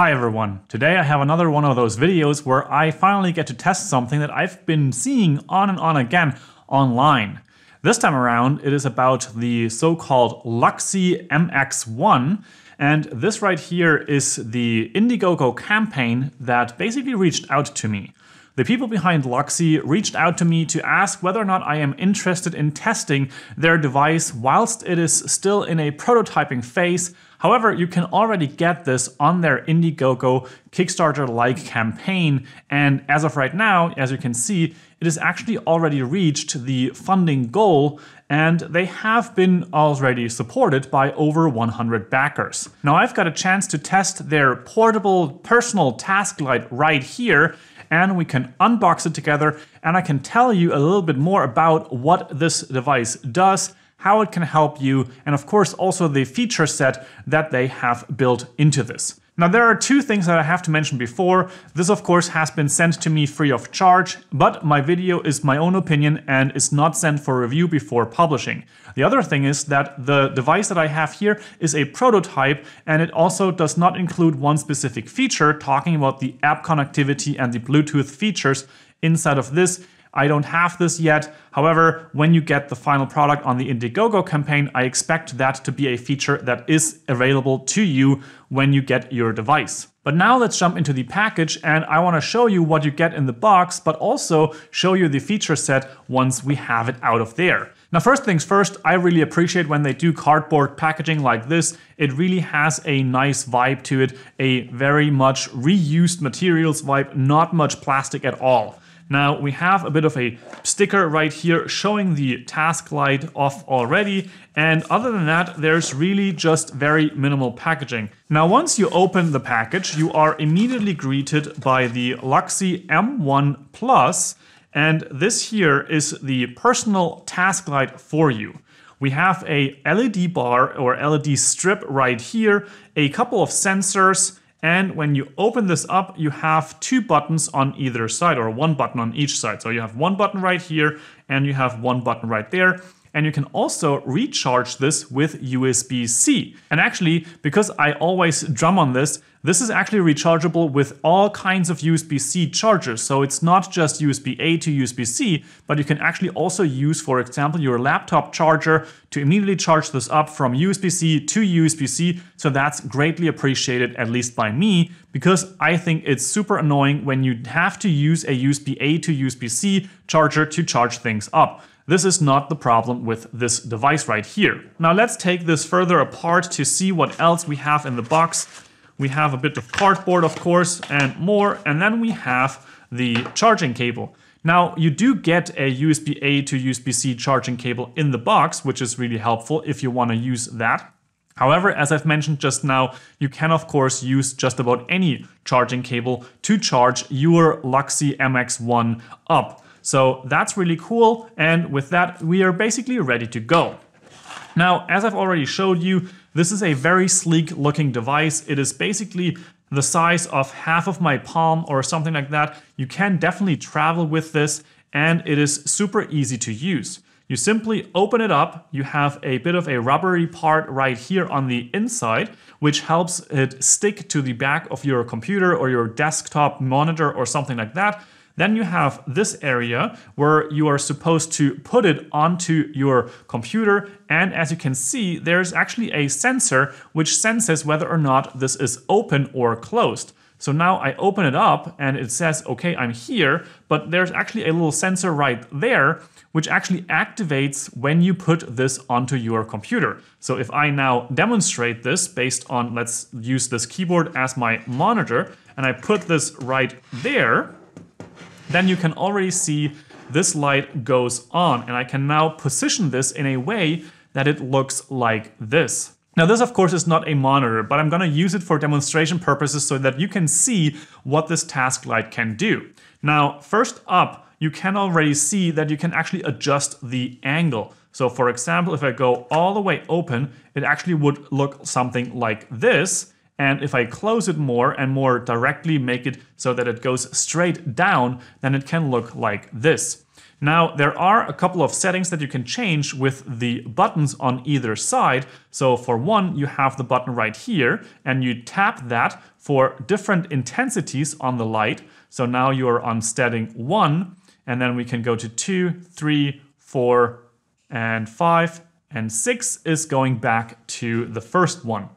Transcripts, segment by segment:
Hi everyone, today I have another one of those videos where I finally get to test something that I've been seeing on and on again online. This time around it is about the so-called Luxy MX1 and this right here is the Indiegogo campaign that basically reached out to me. The people behind Luxy reached out to me to ask whether or not I am interested in testing their device whilst it is still in a prototyping phase. However, you can already get this on their Indiegogo Kickstarter like campaign. And as of right now, as you can see, it has actually already reached the funding goal and they have been already supported by over 100 backers. Now I've got a chance to test their portable personal task light right here and we can unbox it together and I can tell you a little bit more about what this device does, how it can help you, and of course also the feature set that they have built into this. Now there are two things that I have to mention before. This of course has been sent to me free of charge, but my video is my own opinion and is not sent for review before publishing. The other thing is that the device that I have here is a prototype and it also does not include one specific feature talking about the app connectivity and the Bluetooth features inside of this. I don't have this yet. However, when you get the final product on the Indiegogo campaign, I expect that to be a feature that is available to you when you get your device. But now let's jump into the package and I wanna show you what you get in the box, but also show you the feature set once we have it out of there. Now, first things first, I really appreciate when they do cardboard packaging like this. It really has a nice vibe to it, a very much reused materials vibe, not much plastic at all. Now we have a bit of a sticker right here showing the task light off already. And other than that, there's really just very minimal packaging. Now, once you open the package, you are immediately greeted by the Luxy M1 Plus, and this here is the personal task light for you. We have a LED bar or LED strip right here, a couple of sensors, and when you open this up, you have two buttons on either side or one button on each side. So you have one button right here and you have one button right there. And you can also recharge this with USB-C. And actually, because I always drum on this, this is actually rechargeable with all kinds of USB-C chargers, so it's not just USB-A to USB-C, but you can actually also use, for example, your laptop charger to immediately charge this up from USB-C to USB-C, so that's greatly appreciated, at least by me, because I think it's super annoying when you have to use a USB-A to USB-C charger to charge things up. This is not the problem with this device right here. Now let's take this further apart to see what else we have in the box we have a bit of cardboard, of course, and more. And then we have the charging cable. Now, you do get a USB-A to USB-C charging cable in the box, which is really helpful if you want to use that. However, as I've mentioned just now, you can of course use just about any charging cable to charge your Luxy MX1 up. So that's really cool. And with that, we are basically ready to go. Now, as I've already showed you, this is a very sleek looking device. It is basically the size of half of my palm or something like that. You can definitely travel with this and it is super easy to use. You simply open it up, you have a bit of a rubbery part right here on the inside, which helps it stick to the back of your computer or your desktop monitor or something like that. Then you have this area where you are supposed to put it onto your computer. And as you can see, there's actually a sensor which senses whether or not this is open or closed. So now I open it up and it says, okay, I'm here, but there's actually a little sensor right there which actually activates when you put this onto your computer. So if I now demonstrate this based on, let's use this keyboard as my monitor, and I put this right there, then you can already see this light goes on and I can now position this in a way that it looks like this. Now this of course is not a monitor, but I'm gonna use it for demonstration purposes so that you can see what this task light can do. Now first up, you can already see that you can actually adjust the angle. So for example, if I go all the way open, it actually would look something like this. And if I close it more and more directly make it so that it goes straight down, then it can look like this. Now, there are a couple of settings that you can change with the buttons on either side. So for one, you have the button right here and you tap that for different intensities on the light. So now you are on setting one and then we can go to two, three, four, and five, and six is going back to the first one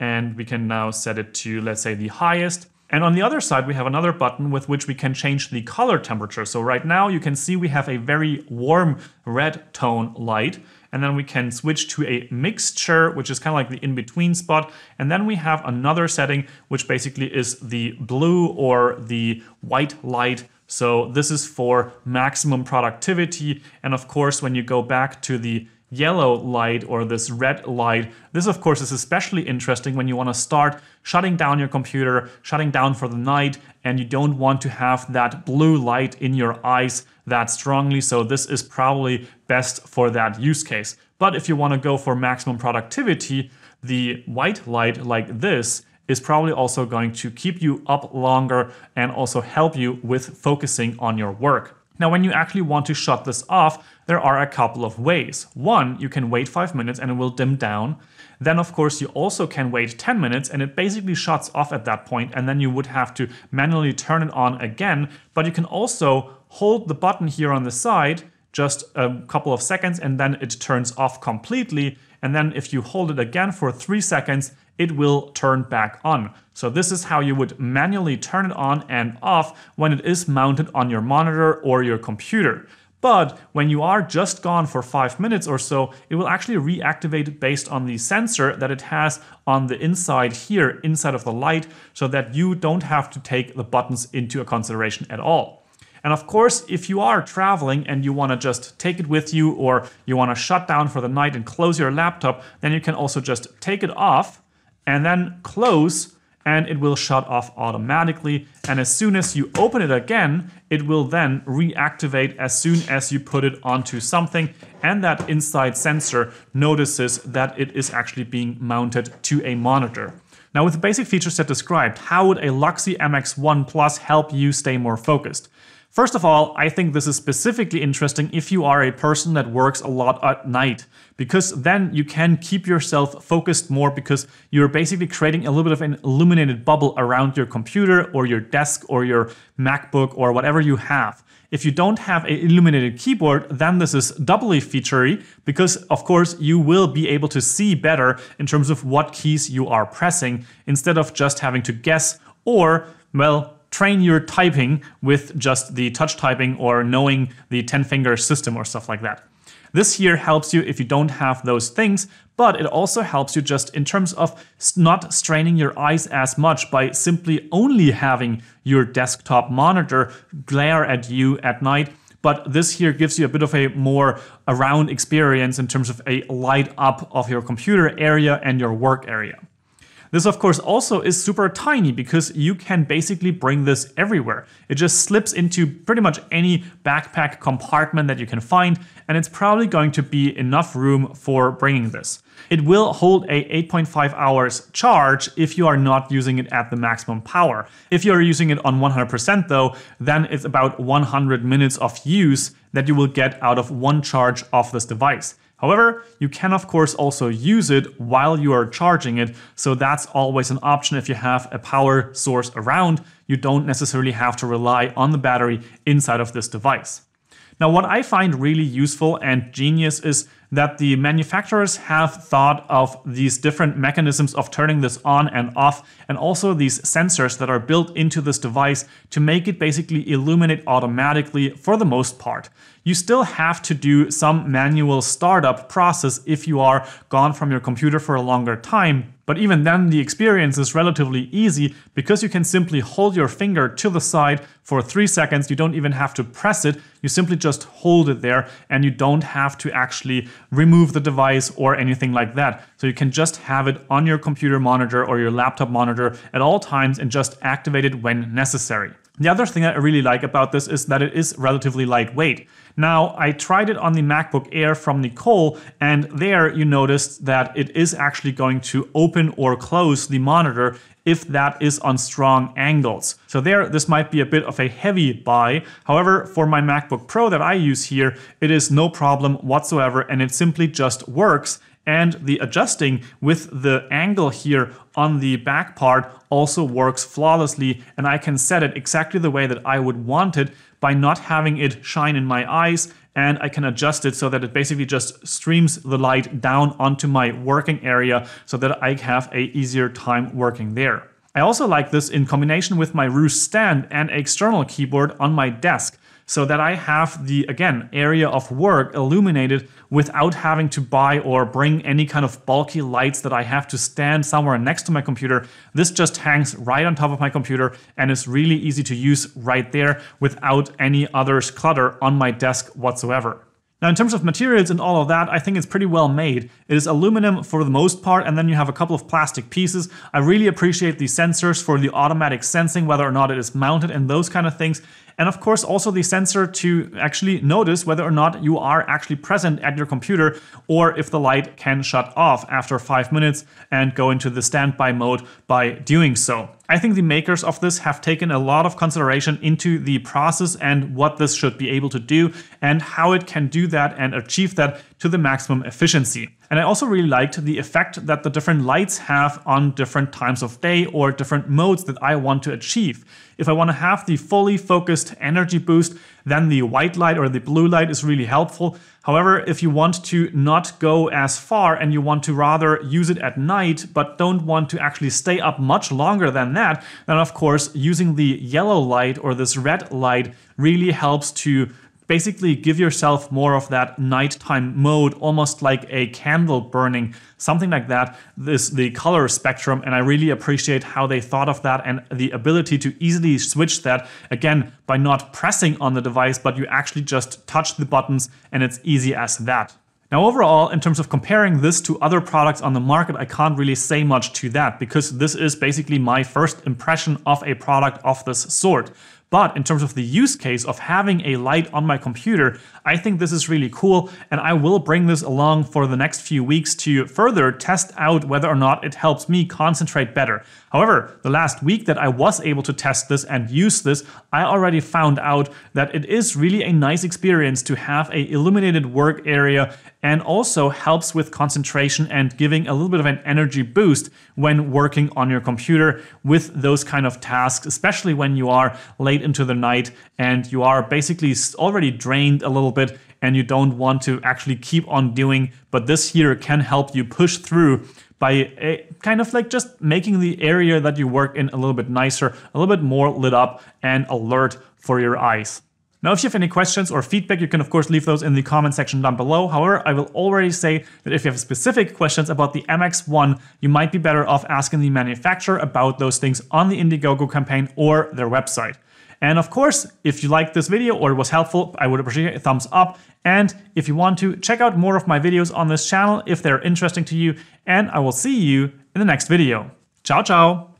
and we can now set it to, let's say, the highest. And on the other side, we have another button with which we can change the color temperature. So right now you can see we have a very warm red tone light. And then we can switch to a mixture, which is kind of like the in-between spot. And then we have another setting, which basically is the blue or the white light so this is for maximum productivity. And of course, when you go back to the yellow light or this red light. This of course is especially interesting when you want to start shutting down your computer, shutting down for the night, and you don't want to have that blue light in your eyes that strongly, so this is probably best for that use case. But if you want to go for maximum productivity, the white light like this is probably also going to keep you up longer and also help you with focusing on your work. Now, when you actually want to shut this off, there are a couple of ways. One, you can wait five minutes and it will dim down. Then, of course, you also can wait 10 minutes and it basically shuts off at that point, and then you would have to manually turn it on again. But you can also hold the button here on the side just a couple of seconds and then it turns off completely. And then if you hold it again for three seconds, it will turn back on. So this is how you would manually turn it on and off when it is mounted on your monitor or your computer. But when you are just gone for five minutes or so, it will actually reactivate based on the sensor that it has on the inside here, inside of the light, so that you don't have to take the buttons into a consideration at all. And of course, if you are traveling and you want to just take it with you or you want to shut down for the night and close your laptop, then you can also just take it off and then close and it will shut off automatically. And as soon as you open it again, it will then reactivate as soon as you put it onto something. And that inside sensor notices that it is actually being mounted to a monitor. Now with the basic features that described, how would a Luxy MX1 Plus help you stay more focused? First of all, I think this is specifically interesting if you are a person that works a lot at night, because then you can keep yourself focused more because you're basically creating a little bit of an illuminated bubble around your computer or your desk or your MacBook or whatever you have. If you don't have an illuminated keyboard, then this is doubly featurey because, of course, you will be able to see better in terms of what keys you are pressing instead of just having to guess or, well, train your typing with just the touch typing or knowing the 10 finger system or stuff like that. This here helps you if you don't have those things, but it also helps you just in terms of not straining your eyes as much by simply only having your desktop monitor glare at you at night. But this here gives you a bit of a more around experience in terms of a light up of your computer area and your work area. This of course also is super tiny because you can basically bring this everywhere. It just slips into pretty much any backpack compartment that you can find and it's probably going to be enough room for bringing this. It will hold a 8.5 hours charge if you are not using it at the maximum power. If you're using it on 100% though, then it's about 100 minutes of use that you will get out of one charge of this device. However, you can of course also use it while you are charging it, so that's always an option if you have a power source around. You don't necessarily have to rely on the battery inside of this device. Now, what I find really useful and genius is that the manufacturers have thought of these different mechanisms of turning this on and off, and also these sensors that are built into this device to make it basically illuminate automatically for the most part you still have to do some manual startup process if you are gone from your computer for a longer time. But even then, the experience is relatively easy because you can simply hold your finger to the side for three seconds. You don't even have to press it. You simply just hold it there and you don't have to actually remove the device or anything like that. So you can just have it on your computer monitor or your laptop monitor at all times and just activate it when necessary. The other thing that I really like about this is that it is relatively lightweight. Now, I tried it on the MacBook Air from Nicole, and there you noticed that it is actually going to open or close the monitor if that is on strong angles. So there, this might be a bit of a heavy buy. However, for my MacBook Pro that I use here, it is no problem whatsoever, and it simply just works and the adjusting with the angle here on the back part also works flawlessly and I can set it exactly the way that I would want it by not having it shine in my eyes and I can adjust it so that it basically just streams the light down onto my working area so that I have a easier time working there. I also like this in combination with my Roost stand and external keyboard on my desk so that I have the, again, area of work illuminated without having to buy or bring any kind of bulky lights that I have to stand somewhere next to my computer. This just hangs right on top of my computer and is really easy to use right there without any other clutter on my desk whatsoever. Now, in terms of materials and all of that, I think it's pretty well made. It is aluminum for the most part, and then you have a couple of plastic pieces. I really appreciate the sensors for the automatic sensing, whether or not it is mounted and those kind of things. And of course, also the sensor to actually notice whether or not you are actually present at your computer or if the light can shut off after five minutes and go into the standby mode by doing so. I think the makers of this have taken a lot of consideration into the process and what this should be able to do and how it can do that and achieve that to the maximum efficiency. And I also really liked the effect that the different lights have on different times of day or different modes that I want to achieve. If I want to have the fully focused energy boost, then the white light or the blue light is really helpful. However, if you want to not go as far and you want to rather use it at night, but don't want to actually stay up much longer than that, then of course using the yellow light or this red light really helps to basically give yourself more of that nighttime mode, almost like a candle burning, something like that, this the color spectrum. And I really appreciate how they thought of that and the ability to easily switch that again by not pressing on the device, but you actually just touch the buttons and it's easy as that. Now, overall, in terms of comparing this to other products on the market, I can't really say much to that because this is basically my first impression of a product of this sort. But in terms of the use case of having a light on my computer, I think this is really cool, and I will bring this along for the next few weeks to further test out whether or not it helps me concentrate better. However, the last week that I was able to test this and use this, I already found out that it is really a nice experience to have a illuminated work area and also helps with concentration and giving a little bit of an energy boost when working on your computer with those kind of tasks, especially when you are late into the night and you are basically already drained a little bit bit and you don't want to actually keep on doing. But this here can help you push through by a, eh, kind of like just making the area that you work in a little bit nicer, a little bit more lit up and alert for your eyes. Now, if you have any questions or feedback, you can of course leave those in the comment section down below. However, I will already say that if you have specific questions about the MX-1, you might be better off asking the manufacturer about those things on the Indiegogo campaign or their website. And of course, if you liked this video or it was helpful, I would appreciate a thumbs up. And if you want to, check out more of my videos on this channel if they're interesting to you. And I will see you in the next video. Ciao, ciao.